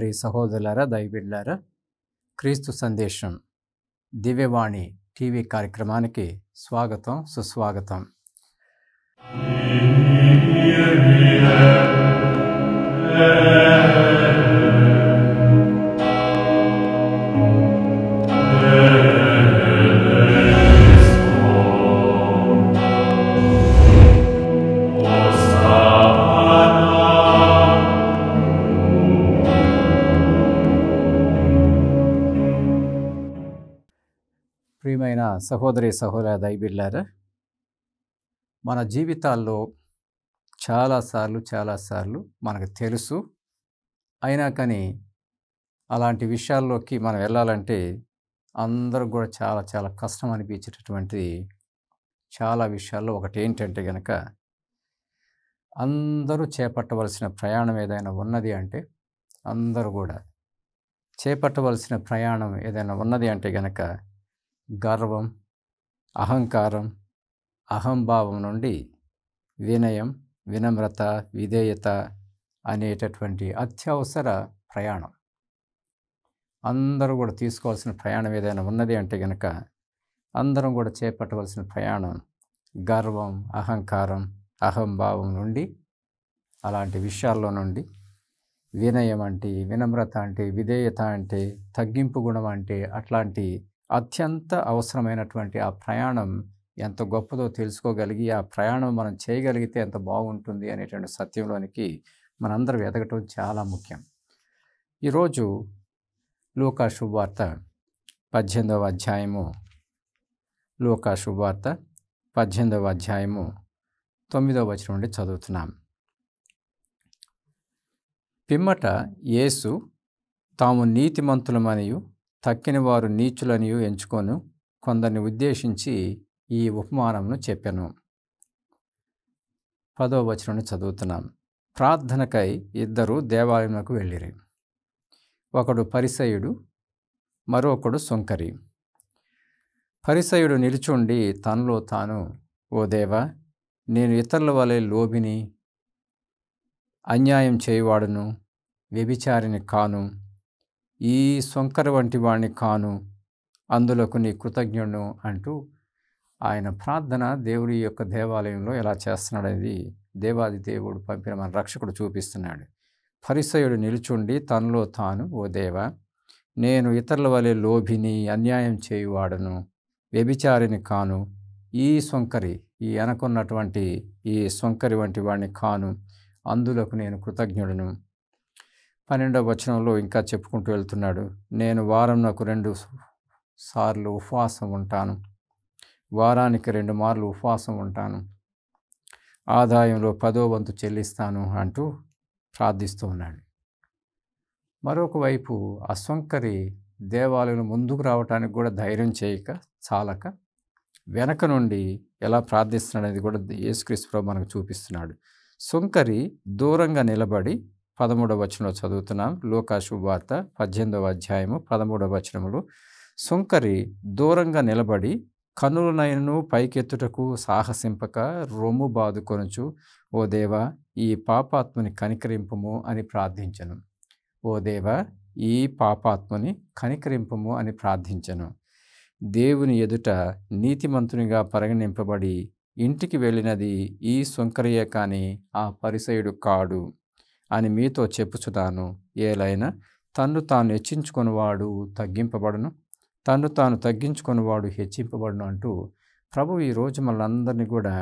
సహోదరి సహోదరులారా దయబిడ్లారా క్రీస్తు సందేశం దివ్యవాణి టీవీ కార్యక్రమానికి స్వాగతం సుస్వాగతం Yeah. సహోదరి సహోదర దైబిల్లారా మన జీవితాల్లో చాలాసార్లు చాలాసార్లు మనకు తెలుసు అయినా కానీ అలాంటి విషయాల్లోకి మనం వెళ్ళాలంటే అందరూ కూడా చాలా చాలా కష్టం అనిపించేటటువంటి చాలా విషయాల్లో ఒకటి ఏంటంటే కనుక అందరూ చేపట్టవలసిన ప్రయాణం ఏదైనా ఉన్నది అంటే అందరూ కూడా చేపట్టవలసిన ప్రయాణం ఏదైనా ఉన్నది అంటే కనుక గర్వం అహంకారం అహంభావం నుండి వినయం వినమ్రత విధేయత అనేటటువంటి అత్యవసర ప్రయాణం అందరూ కూడా తీసుకోవాల్సిన ప్రయాణం ఏదైనా ఉన్నది అంటే కనుక అందరం కూడా చేపట్టవలసిన ప్రయాణం గర్వం అహంకారం అహంభావం నుండి అలాంటి విషయాల్లో నుండి వినయం అంటే వినమ్రత అంటే విధేయత అంటే తగ్గింపు గుణం అంటే అట్లాంటి అత్యంత అవసరమైనటువంటి ఆ ప్రయాణం ఎంత గొప్పదో తెలుసుకోగలిగి ఆ ప్రయాణం మనం చేయగలిగితే ఎంత బాగుంటుంది అనేటువంటి సత్యంలోనికి మనందరం ఎదగటం చాలా ముఖ్యం ఈరోజు లోకా శుభవార్త పద్దెనిమిదవ అధ్యాయము లోకా శుభవార్త పద్దెనిమిదవ అధ్యాయము తొమ్మిదవ వచనం నుండి చదువుతున్నాం పిమ్మట యేసు తాము నీతిమంతులమనియు తక్కిన వారు నీచులనియు ఎంచుకొను కొందరిని ఉద్దేశించి ఈ ఉపమానమును చెప్పాను పదవ వచనం చదువుతున్నాం ప్రార్థనకై ఇద్దరు దేవాలయంలోకి వెళ్ళిరి ఒకడు పరిసయుడు మరొకడు సుంకరి పరిసయుడు నిలుచుండి తనలో తాను ఓ దేవా నేను ఇతరుల వలె లోబిని అన్యాయం చేయవాడును వ్యభిచారిని కాను ఈ సొంకర వంటి వాణ్ణి కాను అందులకు నీ కృతజ్ఞుడు అంటూ ఆయన ప్రార్థన దేవుడి యొక్క దేవాలయంలో ఎలా చేస్తున్నాడనేది దేవాది దేవుడు పంపిన మన రక్షకుడు చూపిస్తున్నాడు పరిసయుడు నిలుచుండి తనలో తాను ఓ దేవ నేను ఇతరుల వలె లోభిని అన్యాయం చేయువాడను వ్యభిచారిని కాను ఈ సొంకరి ఈ వెనకున్నటువంటి ఈ సొంకరి వంటి వాడిని కాను అందులకు నేను కృతజ్ఞుడను పన్నెండవ వచనంలో ఇంకా చెప్పుకుంటూ వెళ్తున్నాడు నేను వారం నాకు రెండు సార్లు ఉపవాసం ఉంటాను వారానికి రెండు మార్లు ఉపవాసం ఉంటాను ఆదాయంలో పదో వంతు చెల్లిస్తాను అంటూ ప్రార్థిస్తూ ఉన్నాడు మరొక వైపు అసంకరి దేవాలయం ముందుకు రావడానికి కూడా ధైర్యం చేయక చాలక వెనక నుండి ఎలా ప్రార్థిస్తున్నాడు అనేది కూడా యేసుక్రీస్తు ప్రభు మనకు చూపిస్తున్నాడు సుంకరి దూరంగా నిలబడి పదమూడవ వచనంలో చదువుతున్నాం లోకాశు వార్త పద్దెనిమిదవ అధ్యాయము పదమూడవ వచనములు సుంకరి దూరంగా నిలబడి కనులనైనను పైకెత్తుటకు సాహసింపక రొమ్ము బాదుకొనుచు ఓ దేవా ఈ పాపాత్మని కనికరింపము అని ప్రార్థించను ఓ దేవా ఈ పాపాత్మని కనికరింపము అని ప్రార్థించను దేవుని ఎదుట నీతిమంతునిగా పరిగణింపబడి ఇంటికి వెళ్ళినది ఈ సుంకరియే కానీ ఆ పరిసయుడు కాడు అని మీతో చెప్పుచుతాను ఏలైనా తన్ను తాను హెచ్చించుకునివాడు తగ్గింపబడను తన్ను తాను తగ్గించుకునివాడు హెచ్చింపబడను అంటూ ప్రభు ఈరోజు మనందరినీ కూడా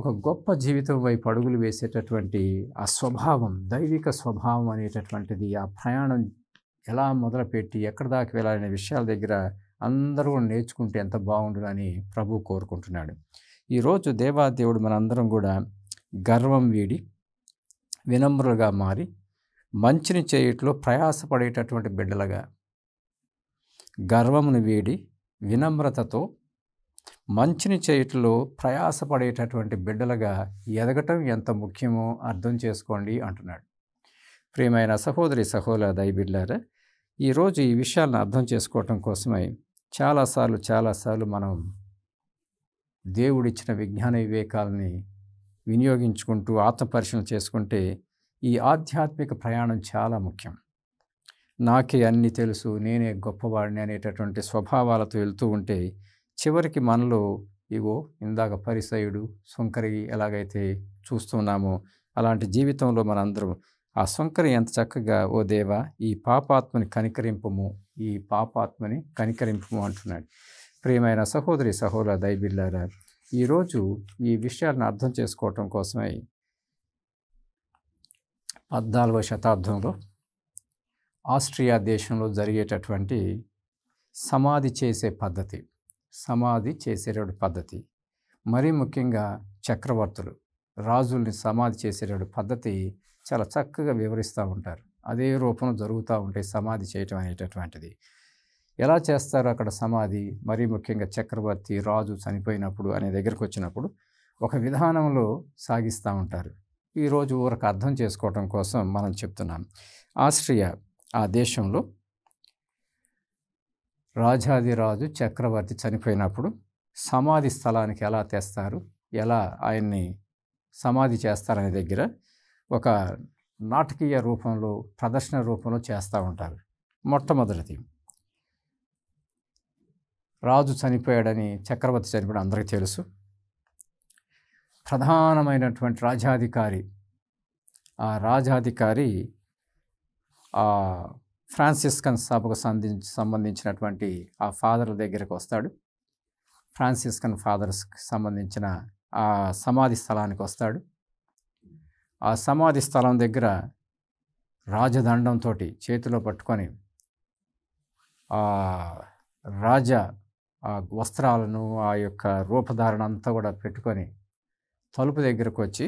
ఒక గొప్ప జీవితం వైపు అడుగులు వేసేటటువంటి ఆ స్వభావం దైవిక స్వభావం అనేటటువంటిది ఆ ప్రయాణం ఎలా మొదలుపెట్టి ఎక్కడ దాకా వెళ్ళాలనే విషయాల దగ్గర అందరూ నేర్చుకుంటే ఎంత బాగుండదని ప్రభు కోరుకుంటున్నాడు ఈరోజు దేవాదేవుడు మనందరం కూడా గర్వం వీడి వినమ్రులుగా మారి మంచిని చేయుట్లో ప్రయాసపడేటటువంటి బిడ్డలుగా గర్వమును వీడి వినమ్రతతో మంచిని చేయట్లో ప్రయాసపడేటటువంటి బిడ్డలుగా ఎదగటం ఎంత ముఖ్యమో అర్థం చేసుకోండి అంటున్నాడు ప్రియమైన సహోదరి సహోదర దయబిడ్లారా ఈరోజు ఈ విషయాలను అర్థం చేసుకోవటం కోసమై చాలాసార్లు చాలాసార్లు మనం దేవుడిచ్చిన విజ్ఞాన వివేకాలని వినియోగించుకుంటూ ఆత్మపరిశీలన చేసుకుంటే ఈ ఆధ్యాత్మిక ప్రయాణం చాలా ముఖ్యం నాకే అన్నీ తెలుసు నేనే గొప్పవాడిని అనేటటువంటి స్వభావాలతో వెళ్తూ ఉంటే చివరికి మనలో ఇగో ఇందాక పరిసయుడు సుంకరి ఎలాగైతే చూస్తున్నామో అలాంటి జీవితంలో మనందరం ఆ సుంకరి ఎంత చక్కగా ఓ దేవా ఈ పాపాత్మని కనికరింపము ఈ పాపాత్మని కనికరింపము అంటున్నాడు ప్రియమైన సహోదరి సహోదర దైబిల్లారారు ఈరోజు ఈ విషయాలను అర్థం చేసుకోవటం కోసమై పద్నాలుగవ శతాబ్దంలో ఆస్ట్రియా దేశంలో జరిగేటటువంటి సమాధి చేసే పద్ధతి సమాధి చేసేటువంటి పద్ధతి మరీ ముఖ్యంగా చక్రవర్తులు రాజుల్ని సమాధి చేసేటువంటి పద్ధతి చాలా చక్కగా వివరిస్తూ ఉంటారు అదే రూపంలో జరుగుతూ ఉంటాయి సమాధి చేయటం అనేటటువంటిది ఎలా చేస్తారు అక్కడ సమాధి మరీ ముఖ్యంగా చక్రవర్తి రాజు చనిపోయినప్పుడు అనే దగ్గరకు వచ్చినప్పుడు ఒక విధానంలో సాగిస్తూ ఉంటారు ఈరోజు ఊరకు అర్థం చేసుకోవటం కోసం మనం చెప్తున్నాం ఆస్ట్రియా ఆ దేశంలో రాజాదిరాజు చక్రవర్తి చనిపోయినప్పుడు సమాధి స్థలానికి ఎలా తెస్తారు ఎలా ఆయన్ని సమాధి చేస్తారనే దగ్గర ఒక నాటకీయ రూపంలో ప్రదర్శన రూపంలో చేస్తూ ఉంటారు మొట్టమొదటిది రాజు చనిపోయాడని చక్రవర్తి చనిపోయాడు అందరికీ తెలుసు ప్రధానమైనటువంటి రాజాధికారి ఆ రాజాధికారి ఆ ఫ్రాన్సిస్కన్ సభకు సంబంధించినటువంటి ఆ ఫాదర్ దగ్గరకు వస్తాడు ఫ్రాన్సిస్కన్ ఫాదర్స్కి సంబంధించిన ఆ సమాధి స్థలానికి వస్తాడు ఆ సమాధి స్థలం దగ్గర రాజదండంతో చేతిలో పట్టుకొని రాజ ఆ వస్త్రాలను ఆ యొక్క రూపధారణ అంతా కూడా పెట్టుకొని తలుపు దగ్గరకు వచ్చి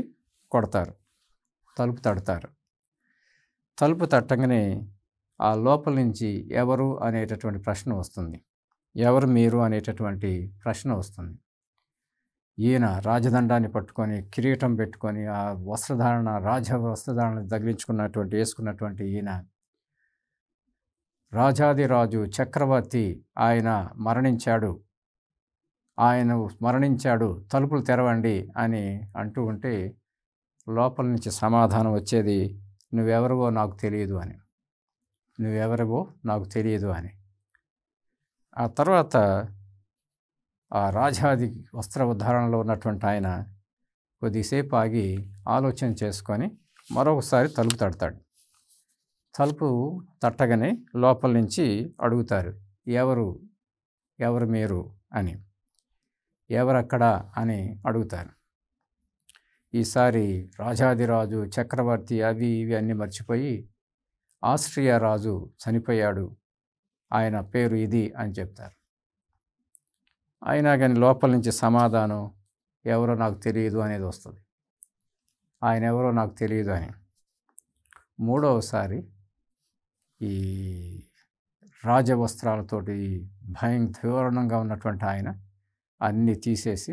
కొడతారు తలుపు తడతారు తలుపు తట్టంగానే ఆ లోపల నుంచి ఎవరు అనేటటువంటి ప్రశ్న వస్తుంది ఎవరు మీరు అనేటటువంటి ప్రశ్న వస్తుంది ఈయన రాజదండాన్ని పట్టుకొని కిరీటం పెట్టుకొని ఆ వస్త్రధారణ రాజ వస్త్రధారణ తగిలించుకున్నటువంటి వేసుకున్నటువంటి ఈయన రాజాదిరాజు చక్రవర్తి ఆయన మరణించాడు ఆయన మరణించాడు తలుపులు తెరవండి అని అంటూ ఉంటే లోపల నుంచి సమాధానం వచ్చేది నువ్వెవరివో నాకు తెలియదు అని నువ్వెవరివో నాకు తెలియదు అని ఆ తర్వాత ఆ రాజాది వస్త్ర ఉద్ధారణలో ఉన్నటువంటి ఆయన కొద్దిసేపు ఆగి ఆలోచన చేసుకొని మరొకసారి తలుపు తడతాడు తలుపు తట్టగానే లోపల నుంచి అడుగుతారు ఎవరు ఎవరు మీరు అని ఎవరక్కడ అని అడుగుతారు ఈసారి రాజాదిరాజు చక్రవర్తి అవి ఇవి అన్నీ మర్చిపోయి ఆస్ట్రియా రాజు చనిపోయాడు ఆయన పేరు ఇది అని చెప్తారు అయినా కానీ లోపల నుంచి సమాధానం ఎవరో నాకు తెలియదు అనేది వస్తుంది ఆయన ఎవరో నాకు తెలియదు అని మూడవసారి ఈ రాజవస్త్రాలతోటి భయం తీవ్రంగా ఉన్నటువంటి ఆయన అన్నీ తీసేసి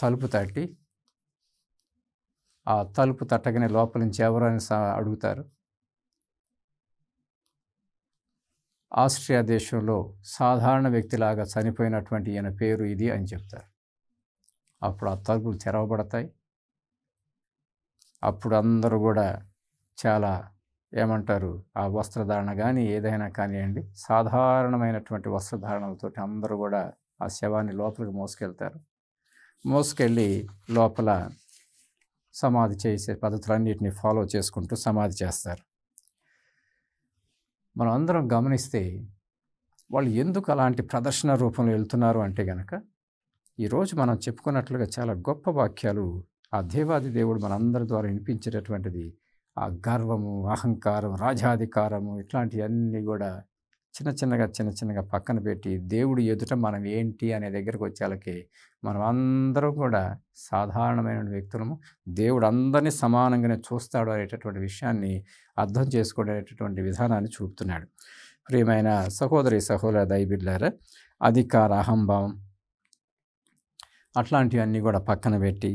తలుపు తట్టి ఆ తలుపు తట్టగానే లోపల నుంచి ఎవరైనా అడుగుతారు ఆస్ట్రియా దేశంలో సాధారణ వ్యక్తిలాగా చనిపోయినటువంటి ఈయన పేరు ఇది అని చెప్తారు అప్పుడు ఆ తలుపులు తెరవబడతాయి అప్పుడు అందరూ కూడా చాలా ఏమంటారు ఆ వస్త్రధారణ కానీ ఏదైనా కానివ్వండి సాధారణమైనటువంటి వస్త్రధారణలతో అందరూ కూడా ఆ శవాన్ని లోపలికి మోసుకెళ్తారు మోసుకెళ్ళి లోపల సమాధి చేసే పద్ధతులన్నిటిని ఫాలో చేసుకుంటూ సమాధి చేస్తారు మనం అందరం గమనిస్తే వాళ్ళు ఎందుకు అలాంటి ప్రదర్శన రూపంలో వెళ్తున్నారు అంటే గనక ఈరోజు మనం చెప్పుకున్నట్లుగా చాలా గొప్ప వాక్యాలు ఆ దేవాది దేవుడు మనందరి ద్వారా వినిపించేటటువంటిది ఆ గర్వము అహంకారం రాజాధికారము ఇట్లాంటివన్నీ కూడా చిన్న చిన్నగా చిన్న చిన్నగా పక్కన పెట్టి దేవుడు ఎదుట మనం ఏంటి అనే దగ్గరకు వాళ్ళకి మనం అందరం కూడా సాధారణమైన వ్యక్తులము దేవుడు అందరినీ సమానంగానే చూస్తాడు అనేటటువంటి విషయాన్ని అర్థం చేసుకునేటటువంటి విధానాన్ని చూపుతున్నాడు ప్రియమైన సహోదరి సహోదర దైబిడ్లారా అధికార అహంభావం అట్లాంటివన్నీ కూడా పక్కన పెట్టి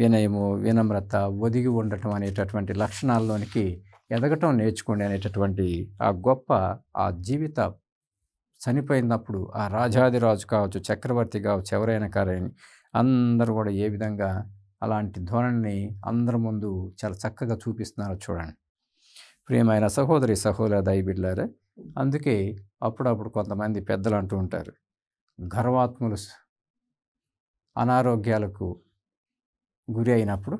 వినయము వినమ్రత ఒదిగి ఉండటం అనేటటువంటి లక్షణాల్లోనికి ఎదగటం నేర్చుకోండి అనేటటువంటి ఆ గొప్ప ఆ జీవిత చనిపోయినప్పుడు ఆ రాజాదిరాజు కావచ్చు చక్రవర్తి కావచ్చు ఎవరైనా కారని అందరూ కూడా ఏ విధంగా అలాంటి ధోరణిని అందరి ముందు చాలా చక్కగా చూపిస్తున్నారో చూడండి ప్రియమైన సహోదరి సహోదర దయబిడ్లారే అందుకే అప్పుడప్పుడు కొంతమంది పెద్దలు అంటూ ఉంటారు గర్వాత్ములు అనారోగ్యాలకు గురి అయినప్పుడు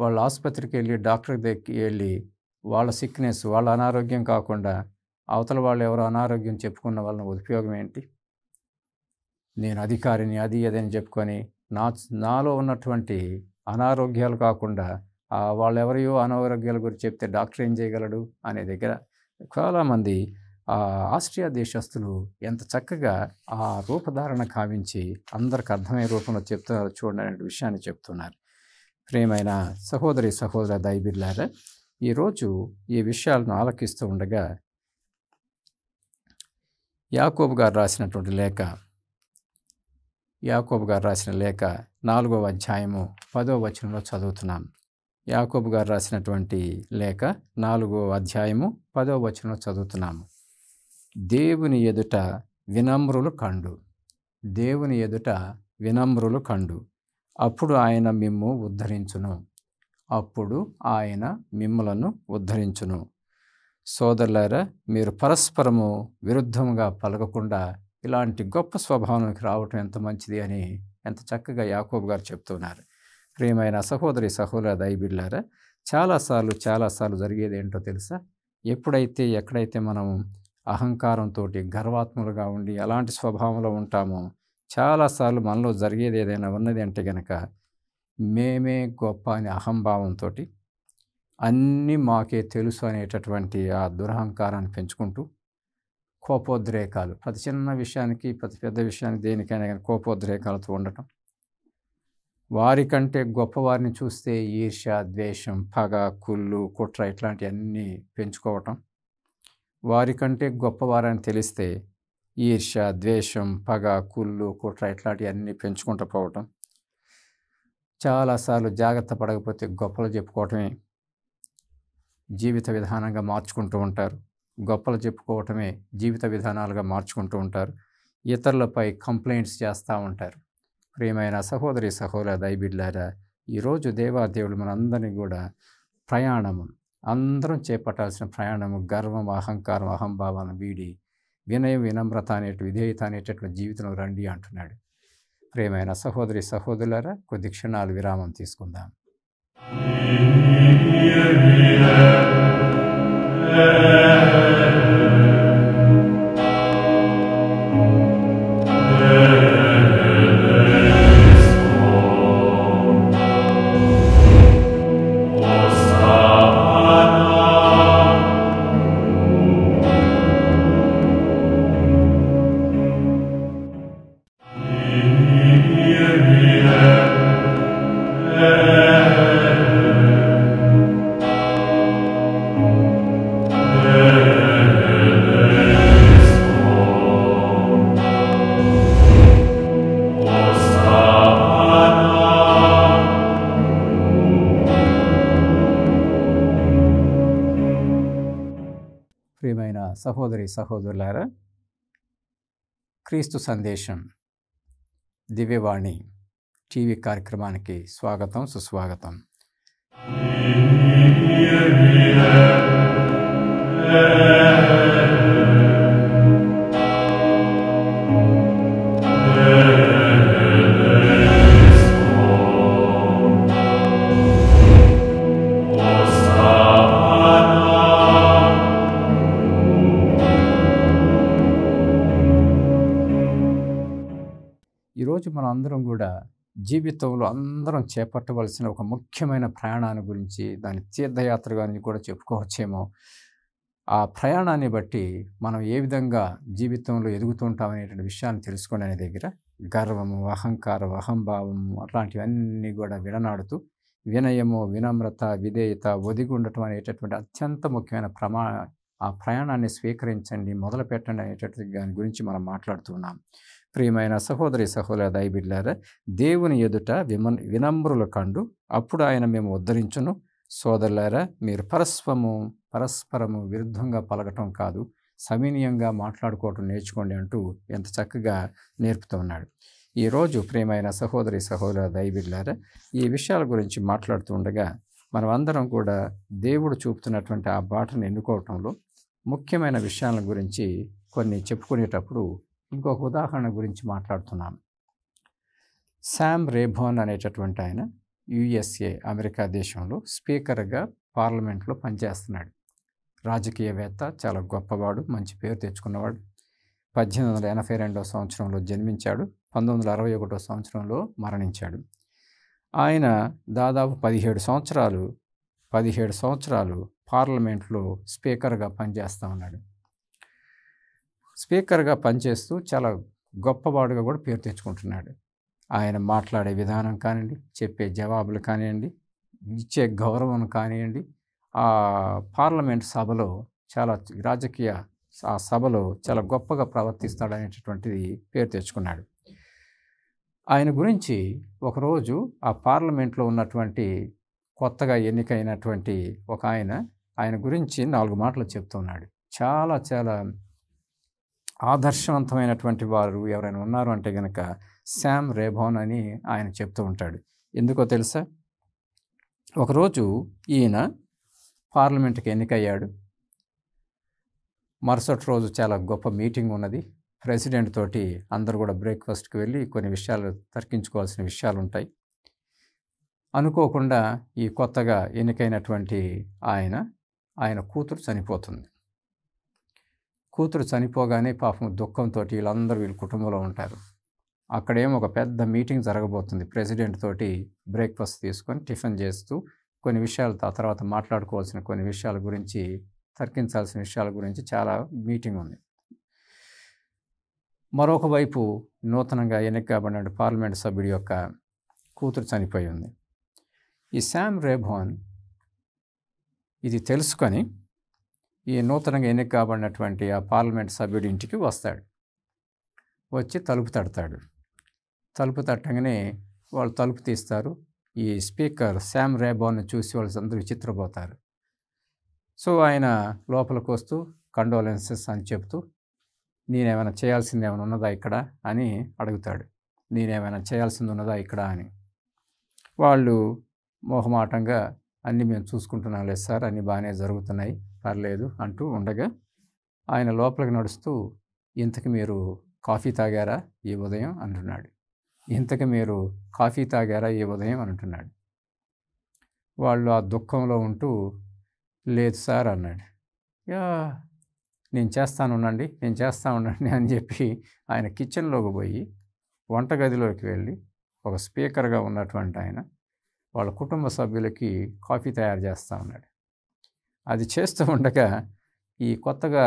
వాళ్ళు ఆసుపత్రికి వెళ్ళి డాక్టర్ దగ్గరికి వెళ్ళి వాళ్ళ సిక్నెస్ వాళ్ళ అనారోగ్యం కాకుండా అవతల వాళ్ళు ఎవరో అనారోగ్యం చెప్పుకున్న వాళ్ళ ఉపయోగం ఏంటి నేను అధికారిని అది అదని చెప్పుకొని నా నాలో ఉన్నటువంటి అనారోగ్యాలు కాకుండా వాళ్ళెవరియో అనారోగ్యాల గురించి చెప్తే డాక్టర్ ఏం చేయగలడు అనే దగ్గర చాలామంది ఆ ఆస్ట్రియా దేశస్తులు ఎంత చక్కగా ఆ రూపధారణ కావించి అందరికి అర్థమయ్యే రూపంలో చెప్తున్నారు చూడండి విషయాన్ని చెప్తున్నారు ప్రేమైన సహోదరి సహోదర దైబిర్లారా ఈరోజు ఈ విషయాలను ఆలకిస్తూ ఉండగా యాకోబు గారు రాసినటువంటి లేఖ యాకోబు గారు రాసిన లేఖ నాలుగవ అధ్యాయము పదో వచనంలో చదువుతున్నాం యాకోబు గారు రాసినటువంటి లేఖ నాలుగవ అధ్యాయము పదవ వచనంలో చదువుతున్నాము దేవుని ఎదుట వినమ్రులు కండు దేవుని ఎదుట వినమ్రులు కండు అప్పుడు ఆయన మిమ్ము ఉద్ధరించును అప్పుడు ఆయన మిమ్మలను ఉద్ధరించును సోదరులారా మీరు పరస్పరము విరుద్ధంగా పలకకుండా ఇలాంటి గొప్ప స్వభావానికి రావటం ఎంత మంచిది అని ఎంత చక్కగా యాకోబు గారు చెప్తున్నారు ప్రియమైన సహోదరి సహోదర దైబిళ్ళారా చాలాసార్లు చాలాసార్లు జరిగేది ఏంటో తెలుసా ఎప్పుడైతే ఎక్కడైతే మనం అహంకారంతో గర్వాత్ములుగా ఉండి అలాంటి స్వభావంలో ఉంటామో చాలాసార్లు మనలో జరిగేది ఏదైనా ఉన్నది అంటే కనుక మేమే గొప్ప అనే అహంభావంతో అన్నీ మాకే తెలుసు అనేటటువంటి ఆ దురహంకారాన్ని పెంచుకుంటూ కోపోద్రేకాలు ప్రతి చిన్న విషయానికి ప్రతి పెద్ద విషయానికి దేనికైనా కానీ కోపోద్రేకాలతో ఉండటం వారికంటే గొప్పవారిని చూస్తే ఈర్ష్య ద్వేషం పగ కుళ్ళు కుట్ర ఇట్లాంటివన్నీ పెంచుకోవటం వారికంటే గొప్పవారని తెలిస్తే ఈర్ష్య ద్వేషం పగ కుళ్ళు కుట్ర ఇట్లాంటివన్నీ పెంచుకుంటూ పోవటం చాలాసార్లు జాగ్రత్త పడకపోతే గొప్పలు చెప్పుకోవటమే జీవిత విధానంగా మార్చుకుంటూ ఉంటారు గొప్పలు చెప్పుకోవటమే జీవిత విధానాలుగా మార్చుకుంటూ ఉంటారు ఇతరులపై కంప్లైంట్స్ చేస్తూ ఉంటారు ప్రియమైన సహోదరి సహోదర దైబిడ్లారా ఈరోజు దేవాదేవుడు మనందరినీ కూడా ప్రయాణము అందరం చేపట్టాల్సిన ప్రయాణము గర్వం అహంకారం అహంభావాలను వీడి వినయం వినమ్రత అనేటు విధేయత అనేటటువంటి జీవితం రండి అంటున్నాడు ప్రేమైన సహోదరి సహోదరులారా కొద్ది క్షణాలు విరామం తీసుకుందాం సహోదరి సహోదరులారా క్రీస్తు సందేశం దివ్యవాణి టీవీ కార్యక్రమానికి స్వాగతం సుస్వాగతం Yeah. అందరం కూడా జీవితంలో అందరం చేపట్టవలసిన ఒక ముఖ్యమైన ప్రయాణాన్ని గురించి దాని తీర్థయాత్ర గురించి కూడా చెప్పుకోవచ్చేమో ఆ ప్రయాణాన్ని బట్టి మనం ఏ విధంగా జీవితంలో ఎదుగుతుంటామనేటువంటి విషయాన్ని తెలుసుకోండి అనే దగ్గర గర్వము అహంకారం అహంభావము అట్లాంటివన్నీ కూడా విడనాడుతూ వినయము వినమ్రత విధేయత ఉండటం అనేటటువంటి అత్యంత ముఖ్యమైన ప్రమా ఆ ప్రయాణాన్ని స్వీకరించండి మొదలు పెట్టండి అనేటటువంటి దాని గురించి మనం మాట్లాడుతున్నాం ప్రియమైన సహోదరి సహోదరి దయబిడ్లారా దేవుని ఎదుట విమ వినమ్రులు కండు అప్పుడు ఆయన మేము ఉద్ధరించును సోదరులారా మీరు పరస్పరము పరస్పరము విరుద్ధంగా పలకటం కాదు సమీనీయంగా మాట్లాడుకోవటం నేర్చుకోండి అంటూ ఎంత చక్కగా నేర్పుతున్నాడు ఈరోజు ప్రియమైన సహోదరి సహోదర దయబిడ్లారా ఈ విషయాల గురించి మాట్లాడుతూ ఉండగా మనమందరం కూడా దేవుడు చూపుతున్నటువంటి ఆ బాటను ఎన్నుకోవటంలో ముఖ్యమైన విషయాల గురించి కొన్ని చెప్పుకునేటప్పుడు ఇంకొక ఉదాహరణ గురించి మాట్లాడుతున్నాను శామ్ రేభోన్ అనేటటువంటి ఆయన యుఎస్ఏ అమెరికా దేశంలో స్పీకర్గా పార్లమెంట్లో పనిచేస్తున్నాడు రాజకీయవేత్త చాలా గొప్పవాడు మంచి పేరు తెచ్చుకున్నవాడు పద్దెనిమిది వందల ఎనభై రెండో సంవత్సరంలో జన్మించాడు పంతొమ్మిది వందల అరవై ఒకటో సంవత్సరంలో మరణించాడు ఆయన దాదాపు పదిహేడు సంవత్సరాలు పదిహేడు సంవత్సరాలు పార్లమెంట్లో స్పీకర్గా పనిచేస్తూ ఉన్నాడు స్పీకర్గా పనిచేస్తూ చాలా గొప్పవాడుగా కూడా పేరు తెచ్చుకుంటున్నాడు ఆయన మాట్లాడే విధానం కానివ్వండి చెప్పే జవాబులు కానివ్వండి ఇచ్చే గౌరవం కానివ్వండి ఆ పార్లమెంట్ సభలో చాలా రాజకీయ ఆ సభలో చాలా గొప్పగా ప్రవర్తిస్తాడు అనేటటువంటిది పేరు తెచ్చుకున్నాడు ఆయన గురించి ఒకరోజు ఆ పార్లమెంట్లో ఉన్నటువంటి కొత్తగా ఎన్నికైనటువంటి ఒక ఆయన ఆయన గురించి నాలుగు మాటలు చెప్తున్నాడు చాలా చాలా ఆదర్శవంతమైనటువంటి వారు ఎవరైనా ఉన్నారు అంటే కనుక శామ్ రేభోన్ అని ఆయన చెప్తూ ఉంటాడు ఎందుకో తెలుసా ఒకరోజు ఈయన పార్లమెంట్కి ఎన్నికయ్యాడు మరుసటి రోజు చాలా గొప్ప మీటింగ్ ఉన్నది ప్రెసిడెంట్ తోటి అందరూ కూడా బ్రేక్ఫాస్ట్కి వెళ్ళి కొన్ని విషయాలు తర్కించుకోవాల్సిన విషయాలు ఉంటాయి అనుకోకుండా ఈ కొత్తగా ఎన్నికైనటువంటి ఆయన ఆయన కూతురు చనిపోతుంది కూతురు చనిపోగానే పాపం దుఃఖంతో వీళ్ళందరూ వీళ్ళ కుటుంబంలో ఉంటారు అక్కడేమో ఒక పెద్ద మీటింగ్ జరగబోతుంది ప్రెసిడెంట్ తోటి బ్రేక్ఫాస్ట్ తీసుకొని టిఫిన్ చేస్తూ కొన్ని విషయాలు ఆ తర్వాత మాట్లాడుకోవాల్సిన కొన్ని విషయాల గురించి తర్కించాల్సిన విషయాల గురించి చాలా మీటింగ్ ఉంది మరొక వైపు నూతనంగా ఎన్నికబడిన పార్లమెంట్ సభ్యుడి యొక్క కూతురు చనిపోయి ఉంది ఈ శామ్ రేభోన్ ఇది తెలుసుకొని ఈ నూతనంగా ఎన్నిక కాబడినటువంటి ఆ పార్లమెంట్ సభ్యుడి ఇంటికి వస్తాడు వచ్చి తలుపు తడతాడు తలుపు తట్టంగానే వాళ్ళు తలుపు తీస్తారు ఈ స్పీకర్ శామ్ రేబాన్ చూసి వాళ్ళు అందరూ విచిత్రపోతారు సో ఆయన లోపలికి వస్తూ కండోలెన్సెస్ అని చెప్తూ నేనేమైనా చేయాల్సింది ఏమైనా ఉన్నదా ఇక్కడ అని అడుగుతాడు నేనేమైనా చేయాల్సింది ఉన్నదా ఇక్కడ అని వాళ్ళు మోహమాటంగా అన్నీ మేము చూసుకుంటున్నాం లేదు సార్ అన్నీ బాగానే జరుగుతున్నాయి పర్లేదు అంటూ ఉండగా ఆయన లోపలికి నడుస్తూ ఇంతకు మీరు కాఫీ తాగారా ఈ ఉదయం అంటున్నాడు ఇంతకు మీరు కాఫీ తాగారా ఈ ఉదయం అంటున్నాడు వాళ్ళు ఆ దుఃఖంలో ఉంటూ లేదు సార్ అన్నాడు యా నేను చేస్తాను ఉండండి నేను చేస్తా ఉండండి అని చెప్పి ఆయన కిచెన్లోకి పోయి వంటగదిలోకి వెళ్ళి ఒక స్పీకర్గా ఉన్నటువంటి ఆయన వాళ్ళ కుటుంబ సభ్యులకి కాఫీ తయారు చేస్తూ ఉన్నాడు అది చేస్తూ ఉండగా ఈ కొత్తగా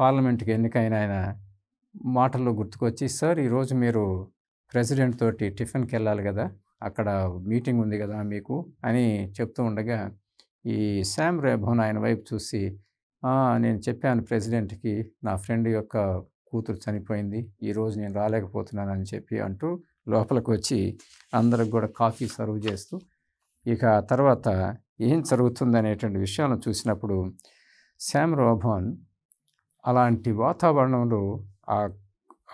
పార్లమెంట్కి ఎన్నికైన ఆయన మాటల్లో గుర్తుకొచ్చి సార్ ఈరోజు మీరు ప్రెసిడెంట్ తోటి టిఫిన్కి వెళ్ళాలి కదా అక్కడ మీటింగ్ ఉంది కదా మీకు అని చెప్తూ ఉండగా ఈ శామ్ రేభోన్ ఆయన వైపు చూసి నేను చెప్పాను ప్రెసిడెంట్కి నా ఫ్రెండ్ యొక్క కూతురు చనిపోయింది ఈరోజు నేను రాలేకపోతున్నాను అని చెప్పి అంటూ లోపలికి వచ్చి అందరికి కూడా కాఫీ సర్వ్ చేస్తూ ఇక తర్వాత ఏం జరుగుతుందనేటువంటి విషయాలను చూసినప్పుడు శామ్ రోభన్ అలాంటి వాతావరణంలో ఆ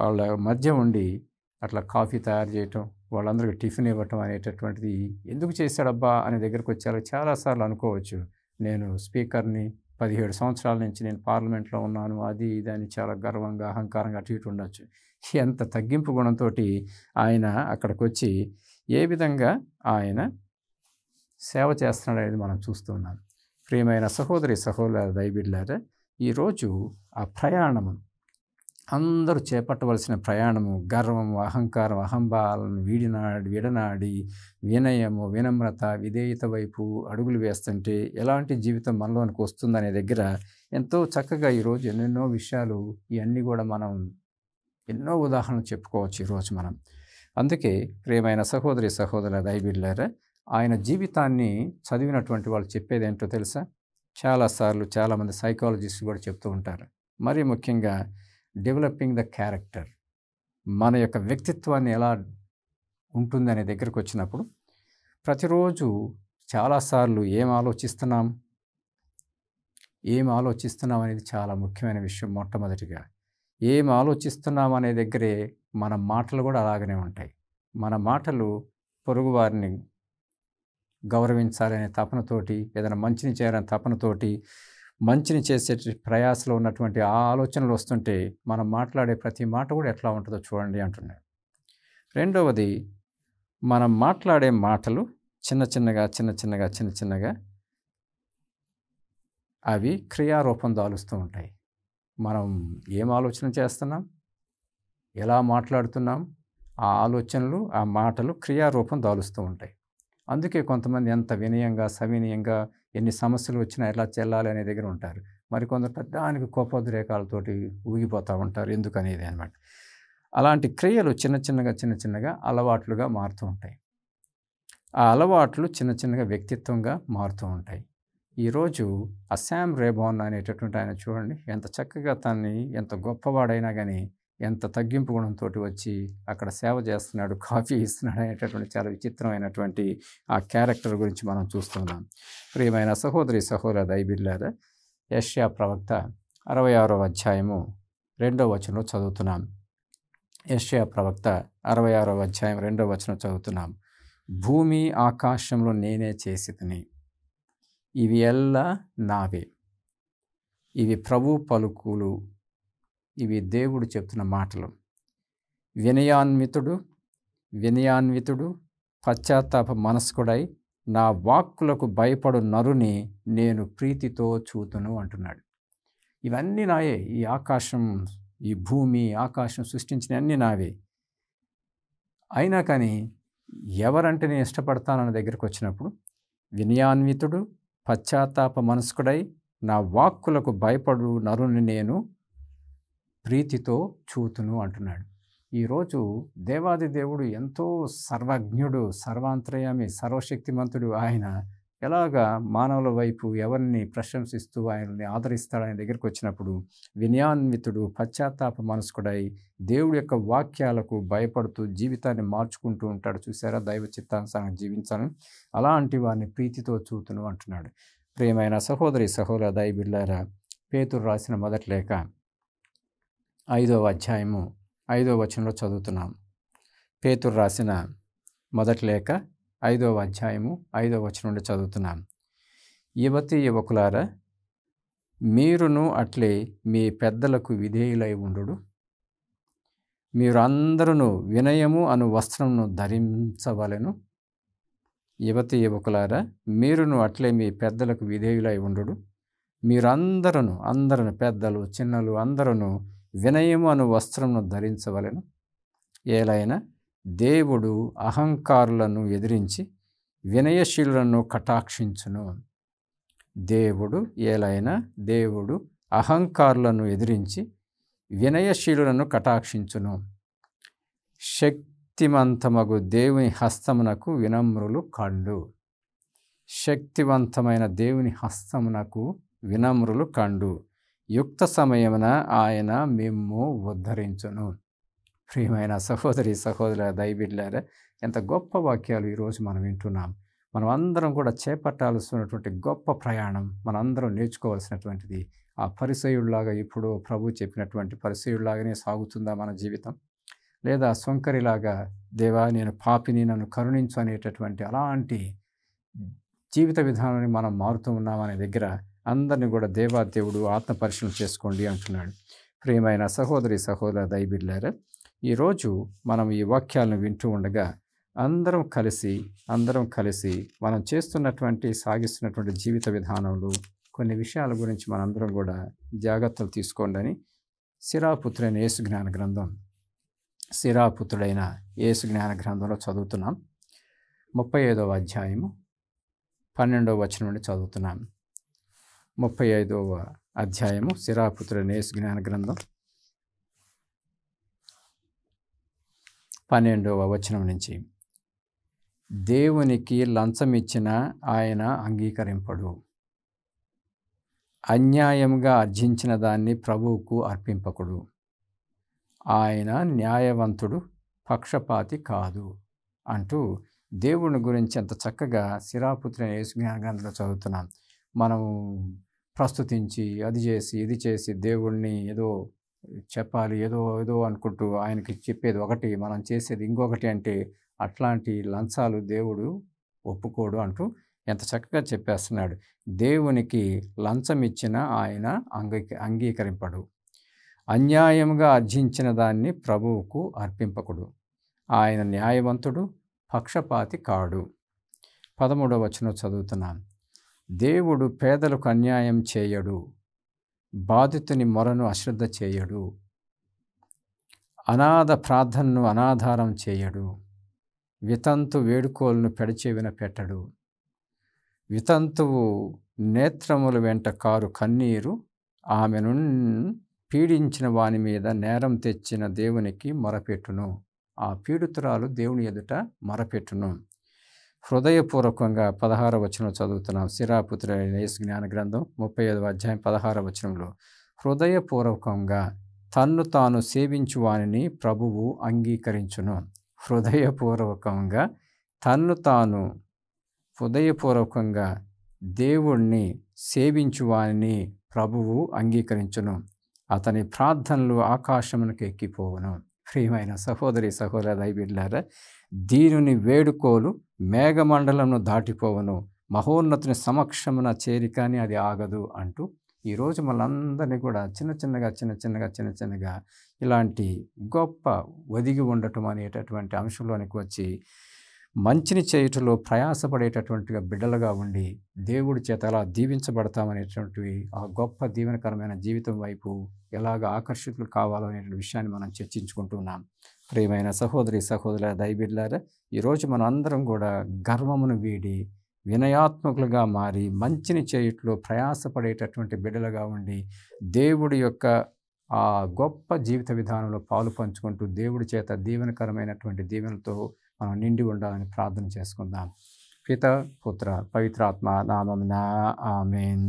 వాళ్ళ మధ్య ఉండి అట్లా కాఫీ తయారు చేయటం వాళ్ళందరికీ టిఫిన్ ఇవ్వటం అనేటటువంటిది ఎందుకు చేశాడబ్బా అనే దగ్గరకు వచ్చారు చాలాసార్లు అనుకోవచ్చు నేను స్పీకర్ని పదిహేడు సంవత్సరాల నుంచి నేను పార్లమెంట్లో ఉన్నాను అది ఇది చాలా గర్వంగా అహంకారంగా అటు ఇటు ఉండొచ్చు ఎంత తగ్గింపు గుణంతో ఆయన అక్కడికి వచ్చి ఏ విధంగా ఆయన సేవ చేస్తున్నాడు అనేది మనం చూస్తున్నాం ప్రియమైన సహోదరి సహోదర దయబిడ్లారా ఈరోజు ఆ ప్రయాణము అందరూ చేపట్టవలసిన ప్రయాణము గర్వము అహంకారం అహంభాలను వీడినాడి విడనాడి వినయము వినమ్రత విధేయత వైపు అడుగులు వేస్తుంటే ఎలాంటి జీవితం మనలోనికి వస్తుందనే దగ్గర ఎంతో చక్కగా ఈరోజు ఎన్నెన్నో విషయాలు ఇవన్నీ కూడా మనం ఎన్నో ఉదాహరణలు చెప్పుకోవచ్చు ఈరోజు మనం అందుకే ప్రియమైన సహోదరి సహోదర దయబిడ్లారా ఆయన జీవితాన్ని చదివినటువంటి వాళ్ళు చెప్పేది ఏంటో తెలుసా చాలాసార్లు చాలామంది సైకాలజిస్ట్ కూడా చెప్తూ ఉంటారు మరీ ముఖ్యంగా డెవలపింగ్ ద క్యారెక్టర్ మన యొక్క వ్యక్తిత్వాన్ని ఎలా ఉంటుందనే దగ్గరకు వచ్చినప్పుడు ప్రతిరోజు చాలాసార్లు ఏం ఆలోచిస్తున్నాం ఏం ఆలోచిస్తున్నాం అనేది చాలా ముఖ్యమైన విషయం మొట్టమొదటిగా ఏం ఆలోచిస్తున్నాం అనే దగ్గరే మన మాటలు కూడా అలాగనే ఉంటాయి మన మాటలు పొరుగువారిని గౌరవించాలనే తపనతోటి ఏదైనా మంచిని చేయాలనే తపనతోటి మంచిని చేసే ప్రయాసలో ఉన్నటువంటి ఆ ఆలోచనలు వస్తుంటే మనం మాట్లాడే ప్రతి మాట కూడా ఎట్లా ఉంటుందో చూడండి అంటున్నాడు రెండవది మనం మాట్లాడే మాటలు చిన్న చిన్నగా చిన్న చిన్నగా చిన్న చిన్నగా అవి క్రియారూపం దాలుస్తూ ఉంటాయి మనం ఏం ఆలోచన చేస్తున్నాం ఎలా మాట్లాడుతున్నాం ఆ ఆలోచనలు ఆ మాటలు క్రియారూపం దాలుస్తూ ఉంటాయి అందుకే కొంతమంది ఎంత వినయంగా సవినయంగా ఎన్ని సమస్యలు వచ్చినా ఎలా చెల్లాలి అనే దగ్గర ఉంటారు మరికొందరు పెద్దానికి కోపోద్రేకాలతోటి ఊగిపోతూ ఉంటారు ఎందుకనేది అనమాట అలాంటి క్రియలు చిన్న చిన్నగా చిన్న చిన్నగా అలవాట్లుగా మారుతూ ఉంటాయి ఆ అలవాట్లు చిన్న చిన్నగా వ్యక్తిత్వంగా మారుతూ ఉంటాయి ఈరోజు అస్సాం రేబోన్ అనేటటువంటి ఆయన చూడండి ఎంత చక్కగా తనని ఎంత గొప్పవాడైనా కానీ ఎంత తగ్గింపు గుణంతో వచ్చి అక్కడ సేవ చేస్తున్నాడు కాఫీ ఇస్తున్నాడు అనేటటువంటి చాలా విచిత్రమైనటువంటి ఆ క్యారెక్టర్ గురించి మనం చూస్తున్నాం ప్రియమైన సహోదరి సహోదర దైబిల్లారా యష్యా ప్రవక్త అరవై ఆరో అధ్యాయము రెండవ వచనంలో చదువుతున్నాం యష్యా ప్రవక్త అరవై ఆరవ అధ్యాయం రెండవ వచనం చదువుతున్నాం భూమి ఆకాశంలో నేనే చేసితిని ఇవి ఎల్లా నావే ఇవి ప్రభు పలుకులు ఇవి దేవుడు చెప్తున్న మాటలు వినయాన్వితుడు వినయాన్వితుడు పశ్చాత్తాప మనస్కుడై నా వాక్కులకు భయపడు నరుని నేను ప్రీతితో చూతును అంటున్నాడు ఇవన్నీ నాయే ఈ ఆకాశం ఈ భూమి ఆకాశం సృష్టించిన అన్ని నావే అయినా కానీ ఎవరంటే నేను ఇష్టపడతానన్న దగ్గరకు వచ్చినప్పుడు వినయాన్వితుడు పశ్చాత్తాప మనస్కుడై నా వాక్కులకు భయపడు నరుని నేను ప్రీతితో చూతును అంటున్నాడు ఈరోజు దేవాది దేవుడు ఎంతో సర్వజ్ఞుడు సర్వాంతర్యామి సర్వశక్తిమంతుడు ఆయన ఎలాగా మానవుల వైపు ఎవరిని ప్రశంసిస్తూ ఆయనని ఆదరిస్తాడు ఆయన దగ్గరికి వచ్చినప్పుడు వినయాన్వితుడు పశ్చాత్తాప మనసుకుడై దేవుడి యొక్క వాక్యాలకు భయపడుతూ జీవితాన్ని మార్చుకుంటూ ఉంటాడు చూసారా దైవ చిత్తానుసారంగా జీవించాలని అలాంటి వారిని ప్రీతితో చూతును అంటున్నాడు ప్రియమైన సహోదరి సహోదర దైబిళ్ళారా పేతురు రాసిన మొదటి లేఖ ఐదవ అధ్యాయము ఐదవ వచనంలో చదువుతున్నాం పేతురు రాసిన మొదటి లేఖ ఐదవ అధ్యాయము ఐదవ వచనంలో నుండి చదువుతున్నాం యువతి యువకులారా మీరును అట్లే మీ పెద్దలకు విధేయులై ఉండు అందరూ వినయము అను వస్త్రమును ధరించవలను యువతి యువకులారా మీరును అట్లే మీ పెద్దలకు విధేయులై ఉండు మీరందరూ అందరూ పెద్దలు చిన్నలు అందరూ వినయము అను వస్త్రమును ధరించవలను ఏలైనా దేవుడు అహంకారులను ఎదిరించి వినయశీలులను కటాక్షించును దేవుడు ఏలైనా దేవుడు అహంకారులను ఎదిరించి వినయశీలులను కటాక్షించును శక్తిమంతమగు దేవుని హస్తమునకు వినమ్రులు కండు శక్తివంతమైన దేవుని హస్తమునకు వినమ్రులు కండు యుక్త సమయమున ఆయన మిమ్ము ఉద్ధరించును ప్రియమైన సహోదరి సహోదరుల దయబిడ్డారు ఎంత గొప్ప వాక్యాలు ఈరోజు మనం వింటున్నాం మనం అందరం కూడా చేపట్టాల్సినటువంటి గొప్ప ప్రయాణం మనందరం నేర్చుకోవాల్సినటువంటిది ఆ పరిసయుల్లాగా ఇప్పుడు ప్రభు చెప్పినటువంటి పరిసయుల్లాగానే సాగుతుందా మన జీవితం లేదా సొంకరిలాగా దేవా నేను పాపిని నన్ను కరుణించు అనేటటువంటి అలాంటి జీవిత విధానాన్ని మనం మారుతూ ఉన్నామనే దగ్గర అందరిని కూడా దేవాదేవుడు ఆత్మ పరిశీలన చేసుకోండి అంటున్నాడు ప్రియమైన సహోదరి సహోదర దయబిడ్లారా ఈరోజు మనం ఈ వాక్యాలను వింటూ ఉండగా అందరం కలిసి అందరం కలిసి మనం చేస్తున్నటువంటి సాగిస్తున్నటువంటి జీవిత విధానంలో కొన్ని విషయాల గురించి మనందరం కూడా జాగ్రత్తలు తీసుకోండి అని సిరాపుత్రుడైన యేసు జ్ఞాన గ్రంథం సిరాపుత్రుడైన యేసు జ్ఞాన గ్రంథంలో చదువుతున్నాం ముప్పై ఐదవ అధ్యాయము పన్నెండవ వచనం నుండి చదువుతున్నాం ముప్పై ఐదవ అధ్యాయము సిరాపుత్ర నేస్ జ్ఞాన గ్రంథం పన్నెండవ వచనం నుంచి దేవునికి లంచం ఇచ్చిన ఆయన అంగీకరింపడు అన్యాయంగా అర్జించిన దాన్ని ప్రభువుకు అర్పింపకుడు ఆయన న్యాయవంతుడు పక్షపాతి కాదు అంటూ దేవుని గురించి ఎంత చక్కగా సిరాపుత్ర గ్రంథంలో చదువుతున్నాను మనము ప్రస్తుతించి అది చేసి ఇది చేసి దేవుణ్ణి ఏదో చెప్పాలి ఏదో ఏదో అనుకుంటూ ఆయనకి చెప్పేది ఒకటి మనం చేసేది ఇంకొకటి అంటే అట్లాంటి లంచాలు దేవుడు ఒప్పుకోడు అంటూ ఎంత చక్కగా చెప్పేస్తున్నాడు దేవునికి లంచం ఇచ్చిన ఆయన అంగీ అంగీకరింపడు అన్యాయంగా అర్జించిన దాన్ని ప్రభువుకు అర్పింపకుడు ఆయన న్యాయవంతుడు పక్షపాతి కాడు పదమూడవ వచనం చదువుతున్నాను దేవుడు పేదలకు అన్యాయం చేయడు బాధితుని మొరను అశ్రద్ధ చేయడు అనాథ ప్రార్థనను అనాధారం చేయడు వితంతు వేడుకోలను పెడచెవిన పెట్టడు వితంతువు నేత్రముల వెంట కారు కన్నీరు ఆమెను పీడించిన వాని మీద నేరం తెచ్చిన దేవునికి మొరపెట్టును ఆ పీడితురాలు దేవుని ఎదుట మొరపెట్టును హృదయపూర్వకంగా పదహార వచనం చదువుతున్నాం సిరాపుత్ర యేసు జ్ఞాన గ్రంథం ముప్పై ఐదవ అధ్యాయం పదహార వచనంలో హృదయపూర్వకంగా తన్ను తాను సేవించువాని ప్రభువు అంగీకరించును హృదయపూర్వకంగా తన్ను తాను హృదయపూర్వకంగా దేవుణ్ణి సేవించువాని ప్రభువు అంగీకరించును అతని ప్రార్థనలు ఆకాశమునకు ఎక్కిపోవును ప్రియమైన సహోదరి సహోదర దైబిడ్లారా దీనిని వేడుకోలు మేఘమండలంను దాటిపోవను మహోన్నతుని సమక్షమున చేరి కానీ అది ఆగదు అంటూ ఈరోజు మనందరినీ కూడా చిన్న చిన్నగా చిన్న చిన్నగా చిన్న చిన్నగా ఇలాంటి గొప్ప ఒదిగి ఉండటం అనేటటువంటి అంశంలోనికి వచ్చి మంచిని చేయుటలో ప్రయాసపడేటటువంటిగా బిడ్డలుగా ఉండి దేవుడి చేత అలా దీవించబడతామనేటువంటివి ఆ గొప్ప దీవెనకరమైన జీవితం వైపు ఎలాగ ఆకర్షితులు కావాలనేటువంటి విషయాన్ని మనం చర్చించుకుంటున్నాం ప్రియమైన సహోదరి సహోదరుల దయబిడ్లారా ఈరోజు మనం అందరం కూడా గర్వమును వీడి వినయాత్మకులుగా మారి మంచిని చేయట్లో ప్రయాసపడేటటువంటి బిడ్డలుగా ఉండి దేవుడి యొక్క ఆ గొప్ప జీవిత విధానంలో పాలు పంచుకుంటూ దేవుడి చేత దీవెనకరమైనటువంటి దీవెనలతో మనం నిండి ఉండాలని ప్రార్థన చేసుకుందాం పిత పుత్ర పవిత్రాత్మ నామం ఆమెన్